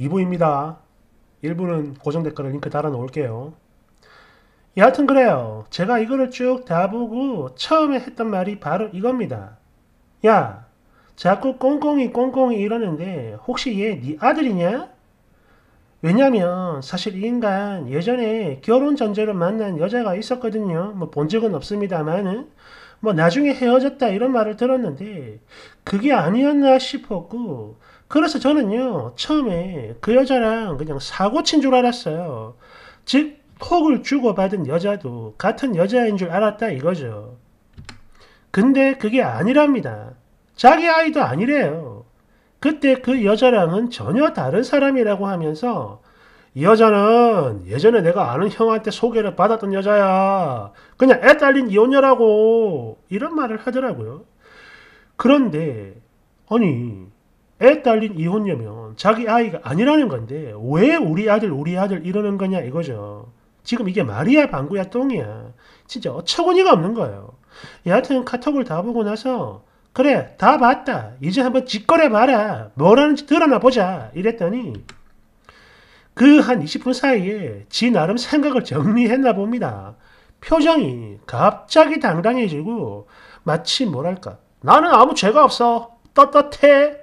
2부입니다. 1부는 고정 댓글에 링크 달아 놓을게요. 예, 여하튼 그래요. 제가 이거를 쭉 다 보고 처음에 했던 말이 바로 이겁니다. 야, 자꾸 꽁꽁이 꽁꽁이 이러는데 혹시 얘 네 아들이냐? 왜냐면 사실 이 인간 예전에 결혼 전제로 만난 여자가 있었거든요. 뭐 본 적은 없습니다만은 뭐 나중에 헤어졌다 이런 말을 들었는데 그게 아니었나 싶었고 그래서 저는요 처음에 그 여자랑 그냥 사고 친줄 알았어요. 즉 톡을 주고받은 여자도 같은 여자인 줄 알았다 이거죠. 근데 그게 아니랍니다. 자기 아이도 아니래요. 그때 그 여자랑은 전혀 다른 사람이라고 하면서 이 여자는 예전에 내가 아는 형한테 소개를 받았던 여자야. 그냥 애 딸린 이혼녀라고 이런 말을 하더라고요. 그런데 아니 애 딸린 이혼녀면 자기 아이가 아니라는 건데 왜 우리 아들 우리 아들 이러는 거냐 이거죠. 지금 이게 말이야 방구야 똥이야. 진짜 어처구니가 없는 거예요. 여하튼 카톡을 다 보고 나서 그래 다 봤다. 이제 한번 짓거려봐라. 뭐라는지 드러나 보자. 이랬더니 그 한 20분 사이에 지 나름 생각을 정리했나 봅니다. 표정이 갑자기 당당해지고 마치 뭐랄까 나는 아무 죄가 없어 떳떳해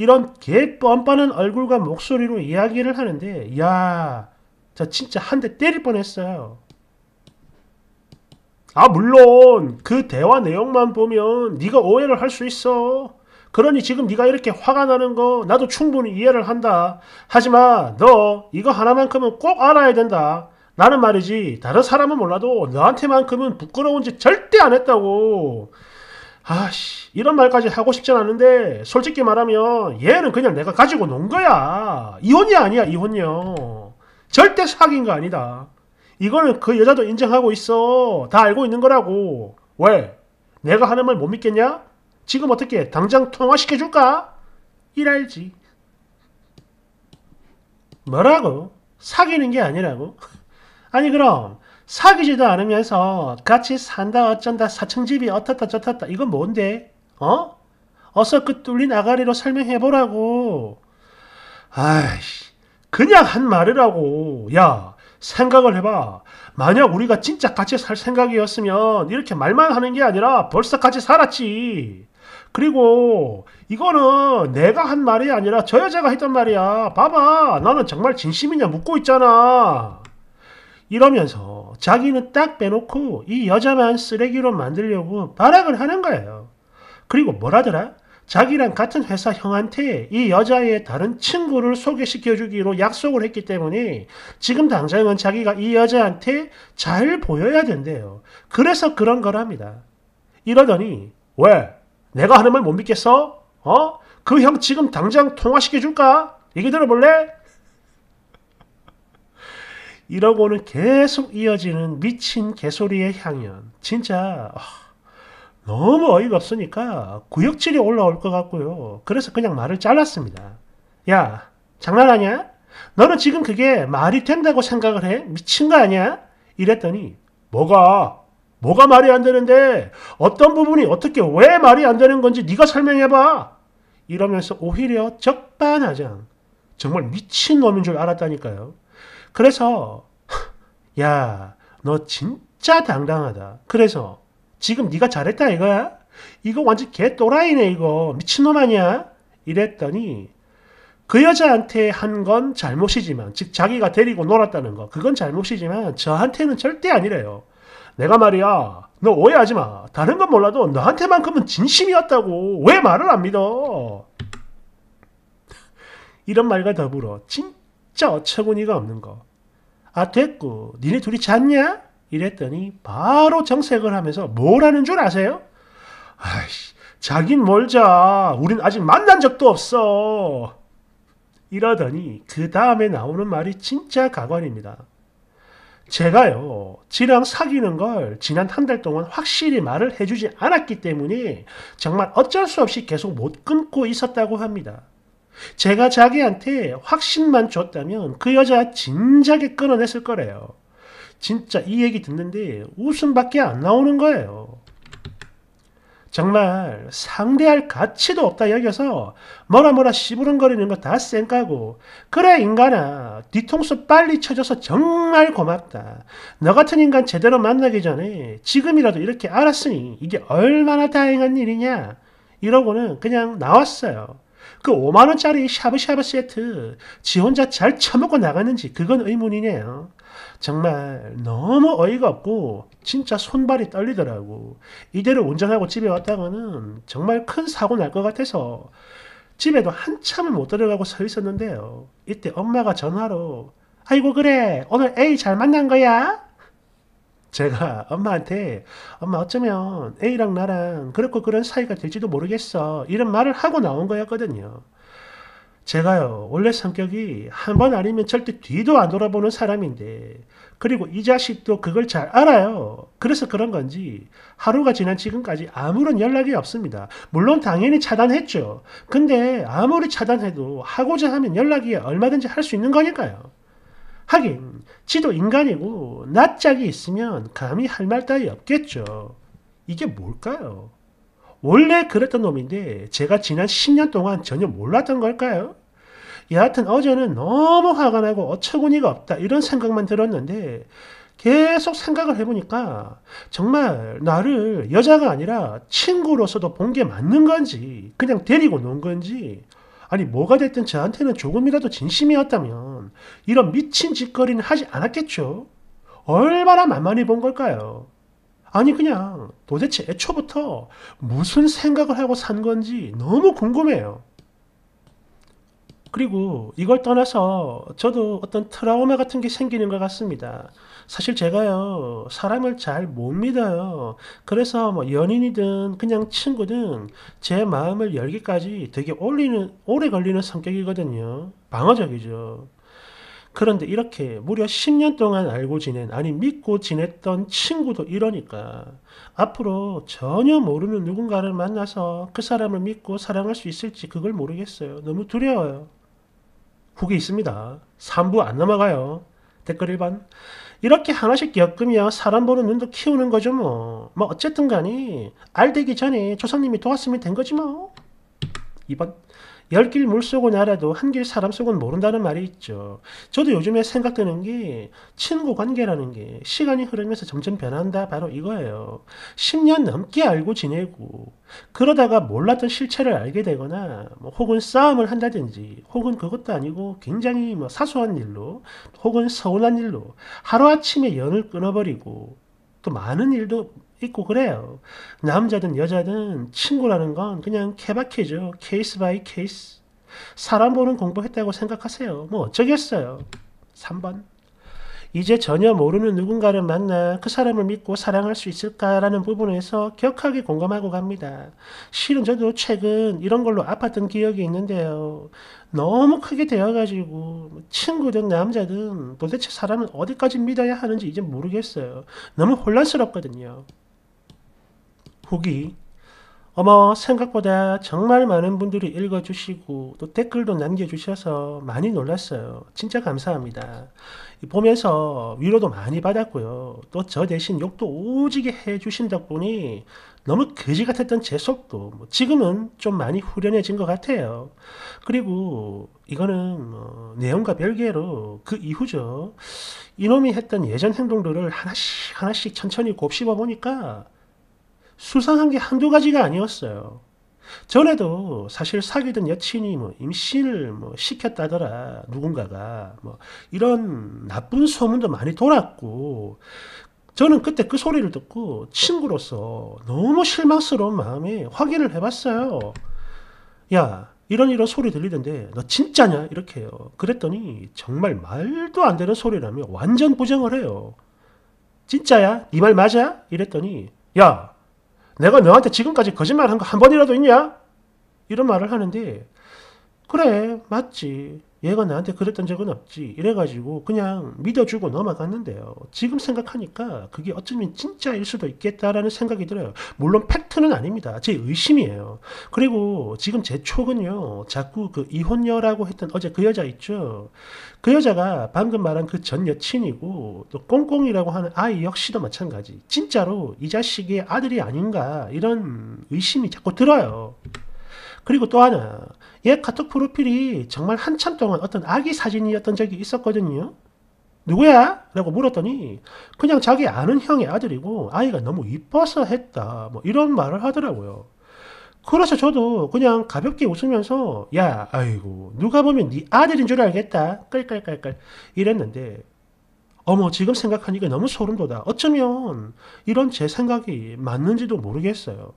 이런 개 뻔뻔한 얼굴과 목소리로 이야기를 하는데 야, 저 진짜 한 대 때릴 뻔했어요. 아 물론 그 대화 내용만 보면 네가 오해를 할 수 있어. 그러니 지금 네가 이렇게 화가 나는 거 나도 충분히 이해를 한다. 하지만 너 이거 하나만큼은 꼭 알아야 된다. 나는 말이지 다른 사람은 몰라도 너한테만큼은 부끄러운 짓 절대 안 했다고. 아씨 이런 말까지 하고 싶진 않은데 솔직히 말하면 얘는 그냥 내가 가지고 논 거야 이혼이 아니야 이혼요 이 절대 사귄 거 아니다 이거는 그 여자도 인정하고 있어 다 알고 있는 거라고 왜 내가 하는 말 못 믿겠냐 지금 어떻게 당장 통화시켜줄까 이랄지 뭐라고 사귀는 게 아니라고 아니 그럼 사귀지도 않으면서 같이 산다 어쩐다 사층집이 어떻다 저렇다 이건 뭔데? 어? 어서 그 뚫린 아가리로 설명해보라고. 아이씨 그냥 한 말이라고. 야 생각을 해봐. 만약 우리가 진짜 같이 살 생각이었으면 이렇게 말만 하는 게 아니라 벌써 같이 살았지. 그리고 이거는 내가 한 말이 아니라 저 여자가 했던 말이야. 봐봐 나는 정말 진심이냐 묻고 있잖아. 이러면서 자기는 딱 빼놓고 이 여자만 쓰레기로 만들려고 발악을 하는 거예요. 그리고 뭐라더라? 자기랑 같은 회사 형한테 이 여자의 다른 친구를 소개시켜 주기로 약속을 했기 때문에 지금 당장은 자기가 이 여자한테 잘 보여야 된대요. 그래서 그런 거랍니다. 이러더니 왜? 내가 하는 말 못 믿겠어? 어? 그 형 지금 당장 통화시켜 줄까? 얘기 들어볼래? 이러고는 계속 이어지는 미친 개소리의 향연. 진짜 어, 너무 어이가 없으니까 구역질이 올라올 것 같고요. 그래서 그냥 말을 잘랐습니다. 야, 장난하냐? 너는 지금 그게 말이 된다고 생각을 해? 미친 거 아니야? 이랬더니 뭐가? 뭐가 말이 안 되는데 어떤 부분이 어떻게 왜 말이 안 되는 건지 네가 설명해봐. 이러면서 오히려 적반하장 정말 미친놈인 줄 알았다니까요. 그래서 야, 너 진짜 당당하다. 그래서 지금 네가 잘했다 이거야? 이거 완전 개 또라이네 이거. 미친놈 아니야? 이랬더니 그 여자한테 한 건 잘못이지만 즉 자기가 데리고 놀았다는 거 그건 잘못이지만 저한테는 절대 아니래요. 내가 말이야 너 오해하지 마. 다른 건 몰라도 너한테만큼은 진심이었다고 왜 말을 안 믿어? 이런 말과 더불어 진 진짜 어처구니가 없는 거. 아 됐고 니네 둘이 잤냐? 이랬더니 바로 정색을 하면서 뭐라는 줄 아세요? 아이씨 자긴 뭘 자. 우린 아직 만난 적도 없어. 이러더니 그 다음에 나오는 말이 진짜 가관입니다. 제가요, 지랑 사귀는 걸 지난 한 달 동안 확실히 말을 해주지 않았기 때문에 정말 어쩔 수 없이 계속 못 끊고 있었다고 합니다. 제가 자기한테 확신만 줬다면 그 여자 진작에 끊어냈을 거래요. 진짜 이 얘기 듣는데 웃음밖에 안 나오는 거예요. 정말 상대할 가치도 없다 여겨서 뭐라 뭐라 시부렁거리는 거 다 쌩까고 그래 인간아 뒤통수 빨리 쳐줘서 정말 고맙다 너 같은 인간 제대로 만나기 전에 지금이라도 이렇게 알았으니 이게 얼마나 다행한 일이냐 이러고는 그냥 나왔어요 그 5만원짜리 샤브샤브 세트 지 혼자 잘 처먹고 나갔는지 그건 의문이네요. 정말 너무 어이가 없고 진짜 손발이 떨리더라고. 이대로 운전하고 집에 왔다가는 정말 큰 사고 날 것 같아서 집에도 한참을 못 들어가고 서 있었는데요. 이때 엄마가 전화로 아이고 그래 오늘 A 잘 만난 거야? 제가 엄마한테 엄마 어쩌면 A랑 나랑 그렇고 그런 사이가 될지도 모르겠어 이런 말을 하고 나온 거였거든요. 제가요 원래 성격이 한 번 아니면 절대 뒤도 안 돌아보는 사람인데 그리고 이 자식도 그걸 잘 알아요. 그래서 그런 건지 하루가 지난 지금까지 아무런 연락이 없습니다. 물론 당연히 차단했죠. 근데 아무리 차단해도 하고자 하면 연락이 얼마든지 할 수 있는 거니까요. 하긴 음. 지도 인간이고 낯짝이 있으면 감히 할 말 따위 없겠죠. 이게 뭘까요? 원래 그랬던 놈인데 제가 지난 10년 동안 전혀 몰랐던 걸까요? 여하튼 어제는 너무 화가 나고 어처구니가 없다 이런 생각만 들었는데 계속 생각을 해보니까 정말 나를 여자가 아니라 친구로서도 본 게 맞는 건지 그냥 데리고 논 건지 아니 뭐가 됐든 저한테는 조금이라도 진심이었다면 이런 미친 짓거리는 하지 않았겠죠. 얼마나 만만히 본 걸까요? 아니 그냥 도대체 애초부터 무슨 생각을 하고 산 건지 너무 궁금해요. 그리고 이걸 떠나서 저도 어떤 트라우마 같은 게 생기는 것 같습니다. 사실 제가요, 사람을 잘 못 믿어요. 그래서 뭐 연인이든 그냥 친구든 제 마음을 열기까지 되게 올리는, 오래 걸리는 성격이거든요. 방어적이죠. 그런데 이렇게 무려 10년 동안 알고 지낸, 아니 믿고 지냈던 친구도 이러니까 앞으로 전혀 모르는 누군가를 만나서 그 사람을 믿고 사랑할 수 있을지 그걸 모르겠어요. 너무 두려워요. 후기 있습니다. 3부 안 넘어가요. 댓글 1번. 이렇게 하나씩 엮으며 사람 보는 눈도 키우는 거죠 뭐. 뭐 어쨌든 간에 알되기 전에 조상님이 도왔으면 된 거지 뭐. 2번. 열길 물속은 알아도 한 길 사람 속은 모른다는 말이 있죠. 저도 요즘에 생각되는 게 친구 관계라는 게 시간이 흐르면서 점점 변한다 바로 이거예요. 10년 넘게 알고 지내고 그러다가 몰랐던 실체를 알게 되거나 뭐 혹은 싸움을 한다든지 혹은 그것도 아니고 굉장히 뭐 사소한 일로 혹은 서운한 일로 하루아침에 연을 끊어버리고 또 많은 일도 있고 그래요. 남자든 여자든 친구라는 건 그냥 케바케죠. 케이스 바이 케이스. 사람 보는 공부했다고 생각하세요. 뭐 어쩌겠어요. 3번. 이제 전혀 모르는 누군가를 만나 그 사람을 믿고 사랑할 수 있을까라는 부분에서 격하게 공감하고 갑니다. 실은 저도 최근 이런 걸로 아팠던 기억이 있는데요. 너무 크게 되어가지고 친구든 남자든 도대체 사람은 어디까지 믿어야 하는지 이제 모르겠어요. 너무 혼란스럽거든요. 후기 어머 생각보다 정말 많은 분들이 읽어주시고 또 댓글도 남겨주셔서 많이 놀랐어요. 진짜 감사합니다. 보면서 위로도 많이 받았고요. 또 저 대신 욕도 오지게 해주신 덕분이 너무 거지 같았던 제 속도 뭐 지금은 좀 많이 후련해진 것 같아요. 그리고 이거는 뭐 내용과 별개로 그 이후죠. 이놈이 했던 예전 행동들을 하나씩 하나씩 천천히 곱씹어 보니까 수상한 게 한두 가지가 아니었어요. 전에도 사실 사귀던 여친이 뭐 임신을 뭐 시켰다더라 누군가가 뭐 이런 나쁜 소문도 많이 돌았고 저는 그때 그 소리를 듣고 친구로서 너무 실망스러운 마음에 확인을 해봤어요. 야 이런 이런 소리 들리던데 너 진짜냐 이렇게 요 그랬더니 정말 말도 안 되는 소리라며 완전 부정을 해요. 진짜야? 네 말 맞아? 이랬더니 야 내가 너한테 지금까지 거짓말 한 거 한 번이라도 있냐? 이런 말을 하는데, 그래, 맞지. 얘가 나한테 그랬던 적은 없지. 이래가지고 그냥 믿어주고 넘어갔는데요. 지금 생각하니까 그게 어쩌면 진짜일 수도 있겠다라는 생각이 들어요. 물론 팩트는 아닙니다. 제 의심이에요. 그리고 지금 제 촉은요. 자꾸 그 이혼녀라고 했던 어제 그 여자 있죠. 그 여자가 방금 말한 그 전 여친이고 또 꽁꽁이라고 하는 아이 역시도 마찬가지. 진짜로 이 자식의 아들이 아닌가 이런 의심이 자꾸 들어요. 그리고 또 하나 얘 카톡 프로필이 정말 한참 동안 어떤 아기 사진이었던 적이 있었거든요. 누구야? 라고 물었더니 그냥 자기 아는 형의 아들이고 아이가 너무 이뻐서 했다. 뭐 이런 말을 하더라고요. 그래서 저도 그냥 가볍게 웃으면서 야 아이고 누가 보면 네 아들인 줄 알겠다. 끌끌끌끌 이랬는데 어머 지금 생각하니까 너무 소름돋아. 어쩌면 이런 제 생각이 맞는지도 모르겠어요.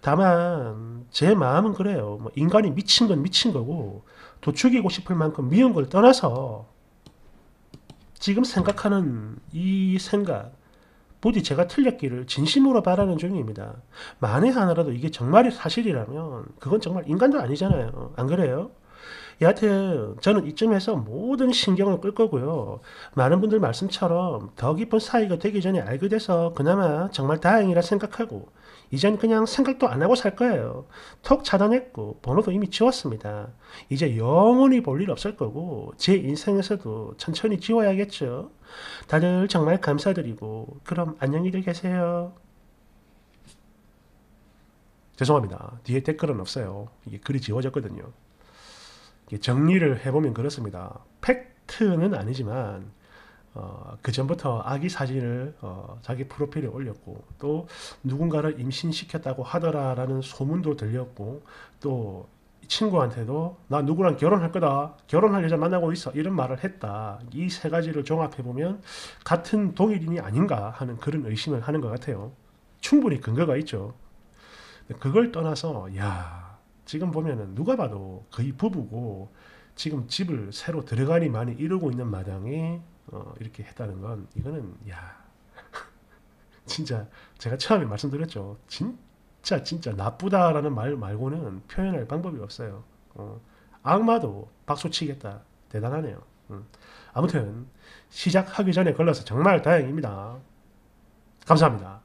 다만 제 마음은 그래요. 뭐 인간이 미친 건 미친 거고 도축이고 싶을 만큼 미운 걸 떠나서 지금 생각하는 이 생각 부디 제가 틀렸기를 진심으로 바라는 중입니다. 만에 하나라도 이게 정말이 사실이라면 그건 정말 인간도 아니잖아요. 안 그래요? 여하튼 저는 이쯤에서 모든 신경을 끌 거고요. 많은 분들 말씀처럼 더 깊은 사이가 되기 전에 알게 돼서 그나마 정말 다행이라 생각하고 이젠 그냥 생각도 안 하고 살 거예요. 톡 차단했고 번호도 이미 지웠습니다. 이제 영원히 볼 일 없을 거고 제 인생에서도 천천히 지워야겠죠. 다들 정말 감사드리고 그럼 안녕히들 계세요. 죄송합니다. 뒤에 댓글은 없어요. 이게 글이 지워졌거든요. 예, 정리를 해보면 그렇습니다. 팩트는 아니지만 어, 그 전부터 아기 사진을 어, 자기 프로필에 올렸고 또 누군가를 임신시켰다고 하더라라는 소문도 들렸고 또 친구한테도 나 누구랑 결혼할 거다 결혼할 여자 만나고 있어 이런 말을 했다 이 세 가지를 종합해 보면 같은 동일인이 아닌가 하는 그런 의심을 하는 것 같아요 충분히 근거가 있죠 그걸 떠나서 야 지금 보면은 누가 봐도 거의 부부고 지금 집을 새로 들어가니 많이 이러고 있는 마당에 어, 이렇게 했다는 건 이거는 야 진짜 제가 처음에 말씀드렸죠 진짜 진짜 나쁘다라는 말 말고는 표현할 방법이 없어요 어, 악마도 박수치겠다 대단하네요 음. 아무튼 시작하기 전에 걸러서 정말 다행입니다 감사합니다